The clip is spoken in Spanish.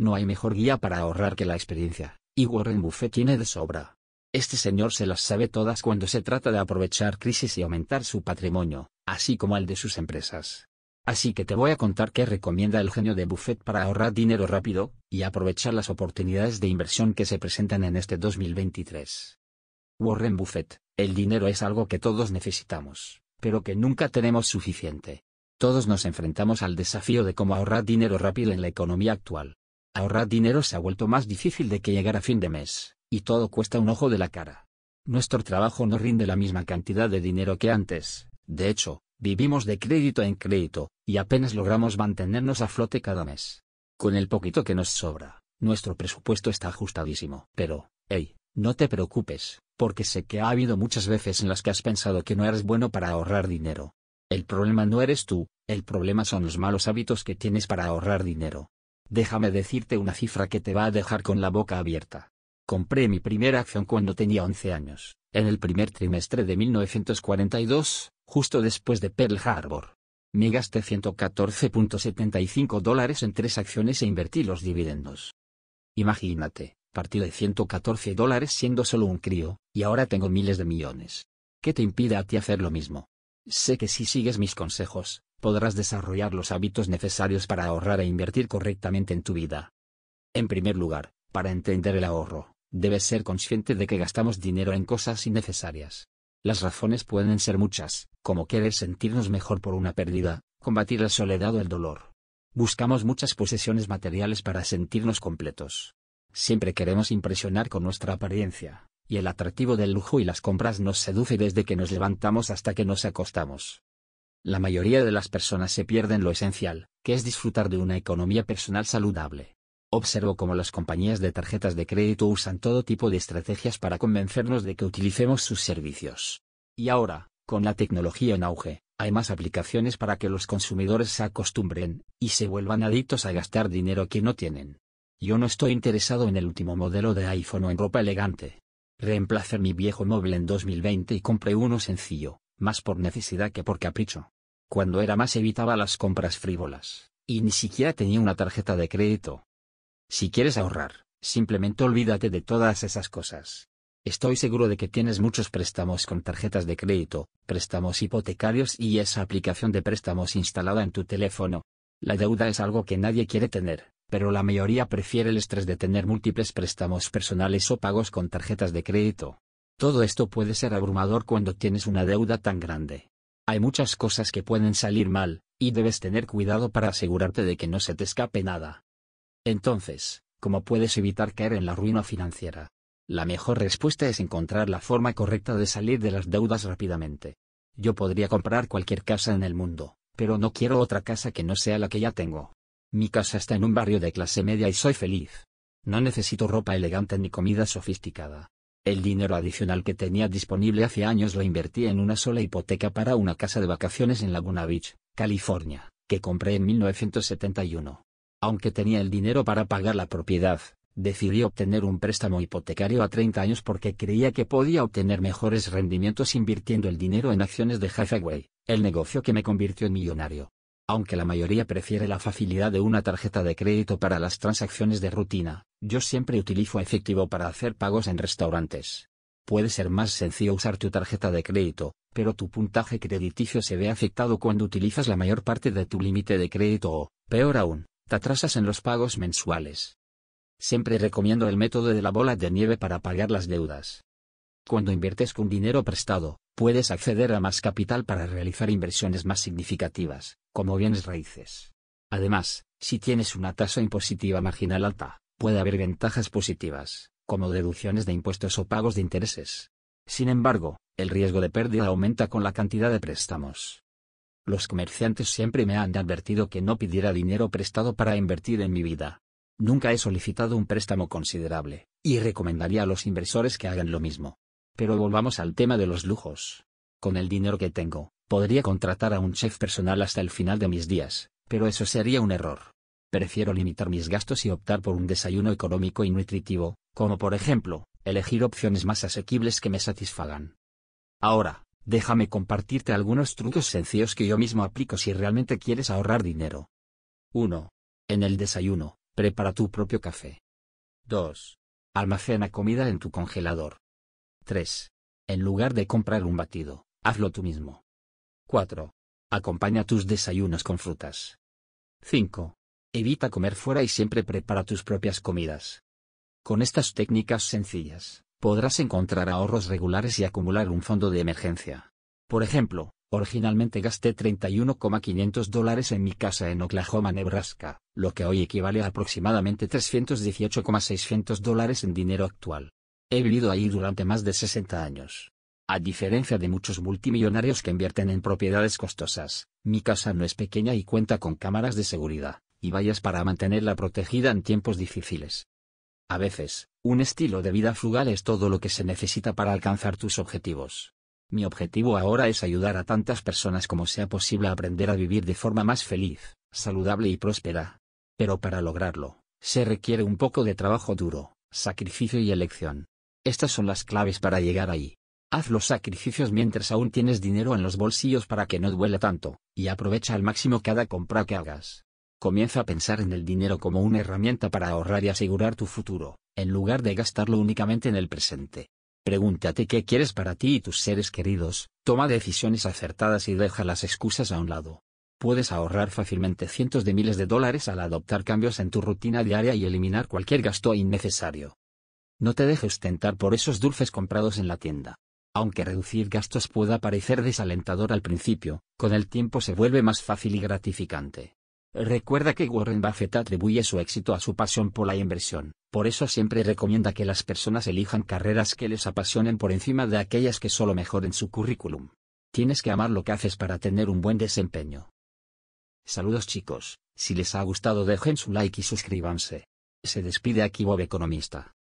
No hay mejor guía para ahorrar que la experiencia, y Warren Buffett tiene de sobra. Este señor se las sabe todas cuando se trata de aprovechar crisis y aumentar su patrimonio, así como el de sus empresas. Así que te voy a contar qué recomienda el genio de Buffett para ahorrar dinero rápido, y aprovechar las oportunidades de inversión que se presentan en este 2023. Warren Buffett, el dinero es algo que todos necesitamos, pero que nunca tenemos suficiente. Todos nos enfrentamos al desafío de cómo ahorrar dinero rápido en la economía actual. Ahorrar dinero se ha vuelto más difícil de que llegar a fin de mes, y todo cuesta un ojo de la cara. Nuestro trabajo no rinde la misma cantidad de dinero que antes, de hecho, vivimos de crédito en crédito, y apenas logramos mantenernos a flote cada mes. Con el poquito que nos sobra, nuestro presupuesto está ajustadísimo. Pero, hey, no te preocupes, porque sé que ha habido muchas veces en las que has pensado que no eres bueno para ahorrar dinero. El problema no eres tú, el problema son los malos hábitos que tienes para ahorrar dinero. Déjame decirte una cifra que te va a dejar con la boca abierta. Compré mi primera acción cuando tenía 11 años, en el primer trimestre de 1942, justo después de Pearl Harbor. Me gasté 114.75 dólares en tres acciones e invertí los dividendos. Imagínate, partí de 114 dólares siendo solo un crío, y ahora tengo miles de millones. ¿Qué te impide a ti hacer lo mismo? Sé que si sigues mis consejos, podrás desarrollar los hábitos necesarios para ahorrar e invertir correctamente en tu vida. En primer lugar, para entender el ahorro, debes ser consciente de que gastamos dinero en cosas innecesarias. Las razones pueden ser muchas, como querer sentirnos mejor por una pérdida, combatir la soledad o el dolor. Buscamos muchas posesiones materiales para sentirnos completos. Siempre queremos impresionar con nuestra apariencia, y el atractivo del lujo y las compras nos seduce desde que nos levantamos hasta que nos acostamos. La mayoría de las personas se pierden lo esencial, que es disfrutar de una economía personal saludable. Observo cómo las compañías de tarjetas de crédito usan todo tipo de estrategias para convencernos de que utilicemos sus servicios. Y ahora, con la tecnología en auge, hay más aplicaciones para que los consumidores se acostumbren, y se vuelvan adictos a gastar dinero que no tienen. Yo no estoy interesado en el último modelo de iPhone o en ropa elegante. Reemplace mi viejo móvil en 2020 y compré uno sencillo, más por necesidad que por capricho. Cuando era más evitaba las compras frívolas, y ni siquiera tenía una tarjeta de crédito. Si quieres ahorrar, simplemente olvídate de todas esas cosas. Estoy seguro de que tienes muchos préstamos con tarjetas de crédito, préstamos hipotecarios y esa aplicación de préstamos instalada en tu teléfono. La deuda es algo que nadie quiere tener, pero la mayoría prefiere el estrés de tener múltiples préstamos personales o pagos con tarjetas de crédito. Todo esto puede ser abrumador cuando tienes una deuda tan grande. Hay muchas cosas que pueden salir mal, y debes tener cuidado para asegurarte de que no se te escape nada. Entonces, ¿cómo puedes evitar caer en la ruina financiera? La mejor respuesta es encontrar la forma correcta de salir de las deudas rápidamente. Yo podría comprar cualquier casa en el mundo, pero no quiero otra casa que no sea la que ya tengo. Mi casa está en un barrio de clase media y soy feliz. No necesito ropa elegante ni comida sofisticada. El dinero adicional que tenía disponible hace años lo invertí en una sola hipoteca para una casa de vacaciones en Laguna Beach, California, que compré en 1971. Aunque tenía el dinero para pagar la propiedad, decidí obtener un préstamo hipotecario a 30 años porque creía que podía obtener mejores rendimientos invirtiendo el dinero en acciones de Hathaway, el negocio que me convirtió en millonario. Aunque la mayoría prefiere la facilidad de una tarjeta de crédito para las transacciones de rutina, yo siempre utilizo efectivo para hacer pagos en restaurantes. Puede ser más sencillo usar tu tarjeta de crédito, pero tu puntaje crediticio se ve afectado cuando utilizas la mayor parte de tu límite de crédito o, peor aún, te atrasas en los pagos mensuales. Siempre recomiendo el método de la bola de nieve para pagar las deudas. Cuando inviertes con dinero prestado, puedes acceder a más capital para realizar inversiones más significativas, como bienes raíces. Además, si tienes una tasa impositiva marginal alta, puede haber ventajas positivas, como deducciones de impuestos o pagos de intereses. Sin embargo, el riesgo de pérdida aumenta con la cantidad de préstamos. Los comerciantes siempre me han advertido que no pidiera dinero prestado para invertir en mi vida. Nunca he solicitado un préstamo considerable, y recomendaría a los inversores que hagan lo mismo. Pero volvamos al tema de los lujos. Con el dinero que tengo, podría contratar a un chef personal hasta el final de mis días, pero eso sería un error. Prefiero limitar mis gastos y optar por un desayuno económico y nutritivo, como por ejemplo, elegir opciones más asequibles que me satisfagan. Ahora, déjame compartirte algunos trucos sencillos que yo mismo aplico si realmente quieres ahorrar dinero. 1. En el desayuno, prepara tu propio café. 2. Almacena comida en tu congelador. 3. En lugar de comprar un batido, hazlo tú mismo. 4. Acompaña tus desayunos con frutas. 5. Evita comer fuera y siempre prepara tus propias comidas. Con estas técnicas sencillas, podrás encontrar ahorros regulares y acumular un fondo de emergencia. Por ejemplo, originalmente gasté 31,500 dólares en mi casa en Oklahoma, Nebraska, lo que hoy equivale a aproximadamente 318,600 dólares en dinero actual. He vivido ahí durante más de 60 años. A diferencia de muchos multimillonarios que invierten en propiedades costosas, mi casa no es pequeña y cuenta con cámaras de seguridad, y vallas para mantenerla protegida en tiempos difíciles. A veces, un estilo de vida frugal es todo lo que se necesita para alcanzar tus objetivos. Mi objetivo ahora es ayudar a tantas personas como sea posible a aprender a vivir de forma más feliz, saludable y próspera. Pero para lograrlo, se requiere un poco de trabajo duro, sacrificio y elección. Estas son las claves para llegar ahí. Haz los sacrificios mientras aún tienes dinero en los bolsillos para que no duela tanto, y aprovecha al máximo cada compra que hagas. Comienza a pensar en el dinero como una herramienta para ahorrar y asegurar tu futuro, en lugar de gastarlo únicamente en el presente. Pregúntate qué quieres para ti y tus seres queridos, toma decisiones acertadas y deja las excusas a un lado. Puedes ahorrar fácilmente cientos de miles de dólares al adoptar cambios en tu rutina diaria y eliminar cualquier gasto innecesario. No te dejes tentar por esos dulces comprados en la tienda. Aunque reducir gastos pueda parecer desalentador al principio, con el tiempo se vuelve más fácil y gratificante. Recuerda que Warren Buffett atribuye su éxito a su pasión por la inversión, por eso siempre recomienda que las personas elijan carreras que les apasionen por encima de aquellas que solo mejoren su currículum. Tienes que amar lo que haces para tener un buen desempeño. Saludos chicos, si les ha gustado dejen su like y suscríbanse. Se despide aquí Bob Economista.